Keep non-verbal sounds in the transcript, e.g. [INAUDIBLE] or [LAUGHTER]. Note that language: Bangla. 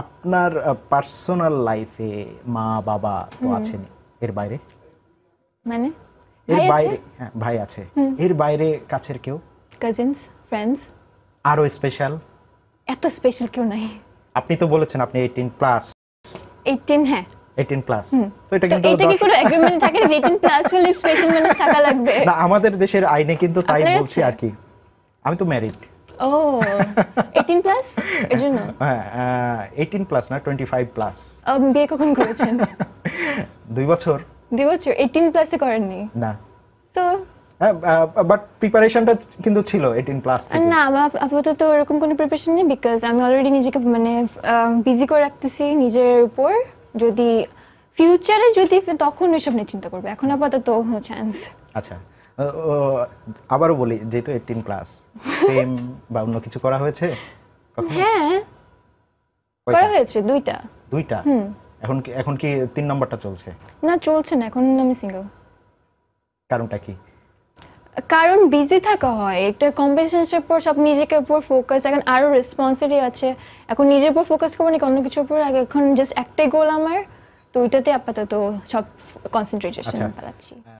আপনার পার্সোনাল লাইফে মা বাবা তো আছেন এর বাইরে মানে এর বাইরে হ্যাঁ ভাই আছে এর বাইরে কাছের কেউ কাজিনস ফ্রেন্ডস আরো স্পেশাল এত স্পেশাল কেউ নাই আপনি তো বলেছেন আপনি 18 প্লাস 18 হ্যাঁ 18 প্লাস তো এটা কিন্তু এটা কি কোনো এগ্রিমেন্ট থাকে যে 18 প্লাস হলে স্পেশাল মানে থাকা লাগবে না আমাদের দেশের আইনে কিন্তু তাই বলছি আর কি আমি তো ম্যারিড ও 18 প্লাস এর জন্য হ্যাঁ 18 প্লাস না 25 প্লাস বিয়ে কখন করেছেন [LAUGHS] দুই বছর দুই বছর 18 প্লাসে করেননি না তো বাট প্রিপারেশনটা কিন্তু ছিল 18 প্লাস থেকে না আমার আপাতত এরকম কোনো প্রিপারেশন নেই বিকজ আমি অলরেডি নিজেকে মানে বিজি করে রাখতেছি নিজের উপর যদি ফিউচারে যদি তখন এসব নিয়ে চিন্তা করবে এখন আপাতত চান্স আচ্ছা আবারও বলি যেহেতু এইটিন প্লাস সেম বা অন্য কিছু করা হয়েছে হ্যাঁ করা হয়েছে দুইটা দুইটা এখন কি এখন কি তিন নাম্বারটা চলছে না চলছে না এখন আমি সিঙ্গেল কারণটা কি কারণ বিজি থাকা হয় একটা কম্পিটিশনের পর সব নিজেকে উপর ফোকাস এখন আরো রেসপন্সিবিলিটি আছে এখন নিজের উপর ফোকাস করবো নাকি অন্য কিছুর উপর এখন জাস্ট একটাই গোল আমার তো ওইটাতে আপাতত সব কনসেন্ট্রেশন আচ্ছা। পালাচ্ছি